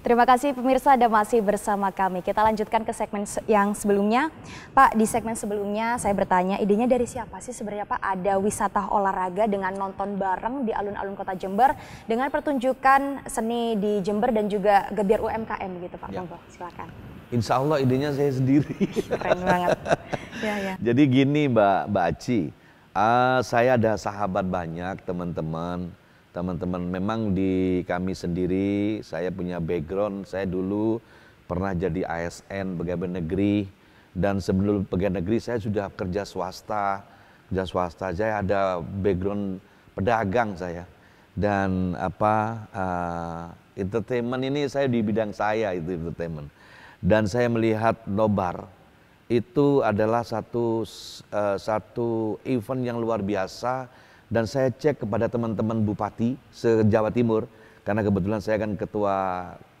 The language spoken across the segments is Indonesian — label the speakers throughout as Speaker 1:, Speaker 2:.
Speaker 1: Terima kasih pemirsa ada masih bersama kami. Kita lanjutkan ke segmen yang sebelumnya. Pak, di segmen sebelumnya saya bertanya idenya dari siapa sih sebenarnya Pak? Ada wisata olahraga dengan nonton bareng di alun-alun kota Jember dengan pertunjukan seni di Jember dan juga gebiar UMKM
Speaker 2: gitu Pak. Ya. silakan. Insya Allah idenya saya sendiri. Keren banget. ya, ya. Jadi gini Mbak, Mbak Aci, uh, saya ada sahabat banyak teman-teman teman-teman memang di kami sendiri saya punya background saya dulu pernah jadi ASN pegawai negeri dan sebelum pegawai negeri saya sudah kerja swasta kerja swasta saya ada background pedagang saya dan apa uh, entertainment ini saya di bidang saya itu entertainment dan saya melihat nobar itu adalah satu uh, satu event yang luar biasa dan saya cek kepada teman-teman bupati se-Jawa Timur karena kebetulan saya kan ketua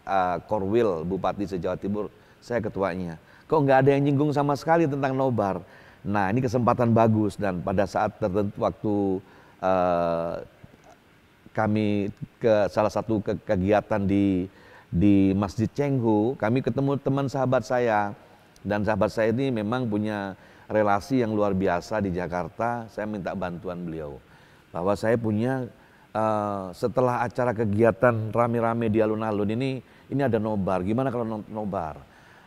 Speaker 2: uh, Korwil bupati se-Jawa Timur, saya ketuanya. Kok nggak ada yang nyinggung sama sekali tentang nobar? Nah, ini kesempatan bagus dan pada saat tertentu waktu uh, kami ke salah satu ke kegiatan di di Masjid Cenghu, kami ketemu teman sahabat saya dan sahabat saya ini memang punya relasi yang luar biasa di Jakarta. Saya minta bantuan beliau bahwa saya punya uh, setelah acara kegiatan rame-rame di alun-alun ini ini ada nobar. Gimana kalau nobar?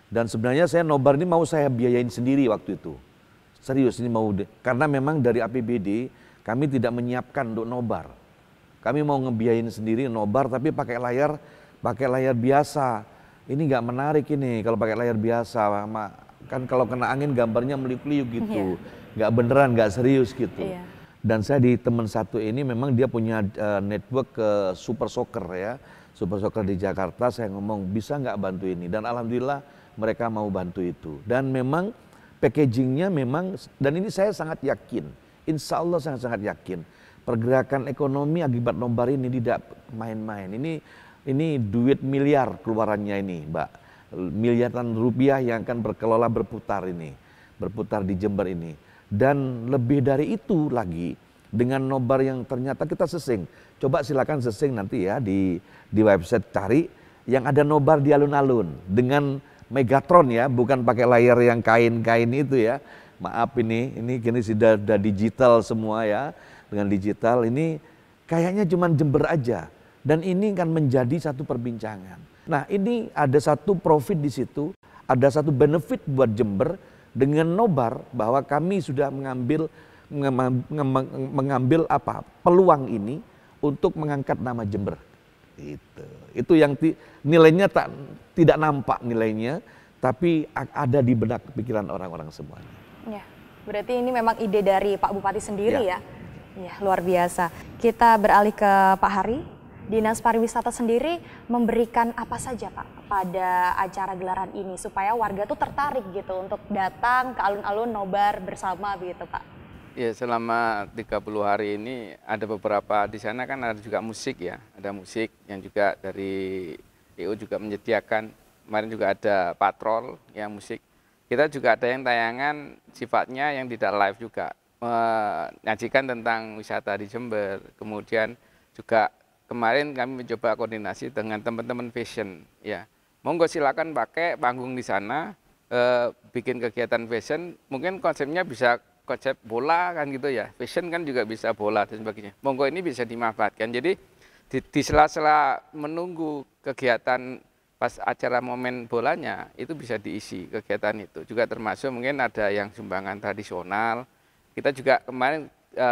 Speaker 2: Dan sebenarnya saya nobar ini mau saya biayain sendiri waktu itu. Serius ini mau karena memang dari APBD kami tidak menyiapkan untuk nobar. Kami mau ngebiayain sendiri nobar tapi pakai layar pakai layar biasa. Ini nggak menarik ini kalau pakai layar biasa kan kalau kena angin gambarnya meliuk-liuk gitu. Iya. Nggak yeah. beneran, nggak serius gitu. Yeah dan saya di teman satu ini memang dia punya uh, network ke uh, Super Soccer ya Super Soccer di Jakarta saya ngomong bisa nggak bantu ini dan alhamdulillah mereka mau bantu itu dan memang packagingnya memang dan ini saya sangat yakin insya Allah sangat sangat yakin pergerakan ekonomi akibat nombar ini tidak main-main ini ini duit miliar keluarannya ini mbak miliaran rupiah yang akan berkelola berputar ini berputar di Jember ini dan lebih dari itu lagi, dengan nobar yang ternyata kita sesing. Coba silakan sesing nanti ya di di website cari yang ada nobar di alun-alun dengan Megatron ya, bukan pakai layar yang kain-kain itu ya. Maaf ini, ini kini sudah, sudah digital semua ya. Dengan digital ini kayaknya cuma jember aja. Dan ini kan menjadi satu perbincangan. Nah ini ada satu profit di situ, ada satu benefit buat Jember dengan nobar bahwa kami sudah mengambil mengambil apa peluang ini untuk mengangkat nama Jember. Itu, itu yang ti, nilainya tak tidak nampak nilainya, tapi ada di benak pikiran orang-orang semuanya.
Speaker 3: Ya,
Speaker 1: berarti ini memang ide dari Pak Bupati sendiri ya. ya? Ya, luar biasa. Kita beralih ke Pak Hari. Dinas Pariwisata sendiri memberikan apa saja Pak pada acara gelaran ini supaya warga tuh tertarik gitu untuk datang ke alun-alun nobar bersama begitu Pak?
Speaker 4: Ya selama 30 hari ini ada beberapa di sana kan ada juga musik ya, ada musik yang juga dari EU juga menyediakan. Kemarin juga ada patrol yang musik. Kita juga ada yang tayangan sifatnya yang tidak live juga menyajikan tentang wisata di Jember. Kemudian juga kemarin kami mencoba koordinasi dengan teman-teman fashion ya monggo silakan pakai panggung di sana e, bikin kegiatan fashion mungkin konsepnya bisa konsep bola kan gitu ya fashion kan juga bisa bola dan sebagainya monggo ini bisa dimanfaatkan jadi di, di sela-sela menunggu kegiatan pas acara momen bolanya itu bisa diisi kegiatan itu juga termasuk mungkin ada yang sumbangan tradisional kita juga kemarin e,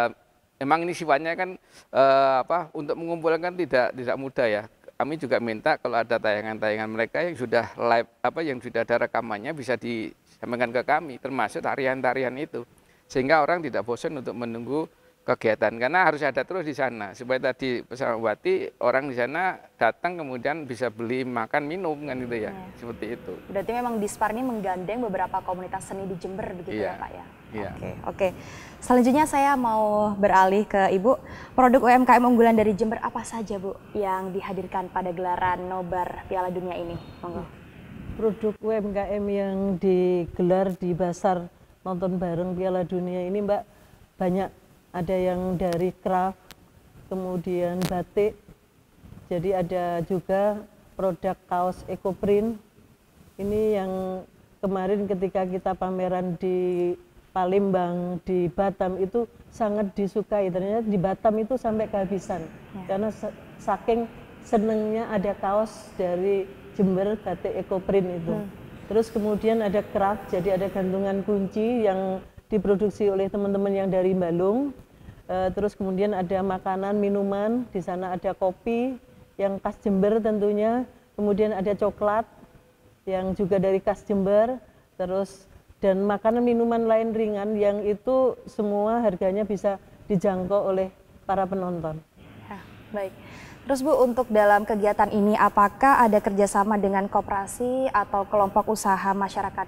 Speaker 4: Emang ini sifatnya kan eh, apa untuk mengumpulkan tidak tidak mudah ya. Kami juga minta kalau ada tayangan-tayangan mereka yang sudah live apa yang sudah ada rekamannya bisa disampaikan ke kami termasuk tarian-tarian itu sehingga orang tidak bosan untuk menunggu kegiatan karena harus ada terus di sana supaya tadi Pesawat Wati orang di sana datang kemudian bisa beli makan minum kan gitu ya, ya. seperti itu.
Speaker 1: Berarti memang Dispar ini menggandeng beberapa komunitas seni di Jember begitu ya, ya
Speaker 4: Pak ya. Iya. Oke, oke.
Speaker 1: Okay, Selanjutnya saya mau beralih ke Ibu. Produk UMKM unggulan dari Jember apa saja, Bu, yang dihadirkan pada gelaran Nobar Piala Dunia ini? Monggo.
Speaker 3: Produk UMKM yang digelar di pasar Nonton Bareng Piala Dunia ini, Mbak, banyak ada yang dari craft, kemudian batik. Jadi ada juga produk kaos eco print. Ini yang kemarin ketika kita pameran di Palembang, di Batam itu sangat disukai. Ternyata di Batam itu sampai kehabisan ya. karena saking senengnya ada kaos dari Jember batik ekoprint itu. Hmm. Terus kemudian ada kerak, jadi ada gantungan kunci yang diproduksi oleh teman-teman yang dari Balung. E, terus kemudian ada makanan, minuman, di sana ada kopi yang khas Jember tentunya. Kemudian ada coklat yang juga dari khas Jember. Terus dan makanan minuman lain ringan yang itu semua harganya bisa dijangkau oleh para penonton.
Speaker 1: Ya, baik. Terus Bu, untuk dalam kegiatan ini apakah ada kerjasama dengan koperasi atau kelompok usaha masyarakat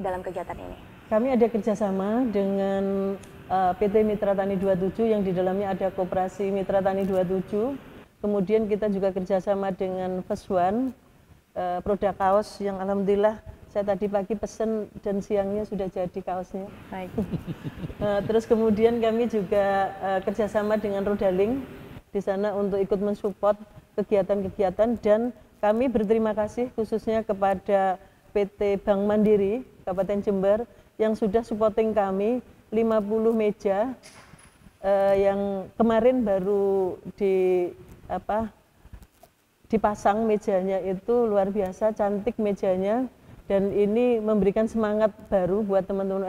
Speaker 1: dalam kegiatan ini?
Speaker 3: Kami ada kerjasama dengan uh, eh, PT Mitra Tani 27 yang di dalamnya ada koperasi Mitra Tani 27. Kemudian kita juga kerjasama dengan First uh, produk kaos yang alhamdulillah saya tadi pagi pesen dan siangnya sudah jadi kaosnya. Baik. uh, terus kemudian kami juga uh, kerjasama dengan Rudaling di sana untuk ikut mensupport kegiatan-kegiatan dan kami berterima kasih khususnya kepada PT Bank Mandiri Kabupaten Jember yang sudah supporting kami 50 meja uh, yang kemarin baru di apa dipasang mejanya itu luar biasa cantik mejanya dan ini memberikan semangat baru buat teman-teman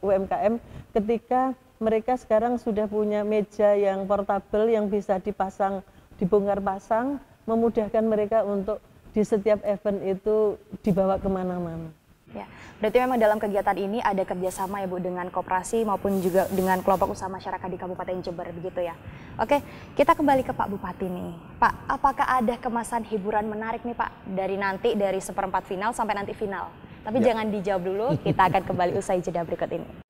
Speaker 3: UMKM ketika mereka sekarang sudah punya meja yang portable yang bisa dipasang dibongkar pasang memudahkan mereka untuk di setiap event itu dibawa kemana-mana. Ya, berarti memang dalam kegiatan ini ada kerjasama ya Bu dengan
Speaker 1: koperasi maupun juga dengan kelompok usaha masyarakat di Kabupaten Jember begitu ya. Oke, kita kembali ke Pak Bupati nih. Pak, apakah ada kemasan hiburan menarik nih Pak dari nanti dari seperempat final sampai nanti final? Tapi ya. jangan dijawab dulu, kita akan kembali usai jeda berikut ini.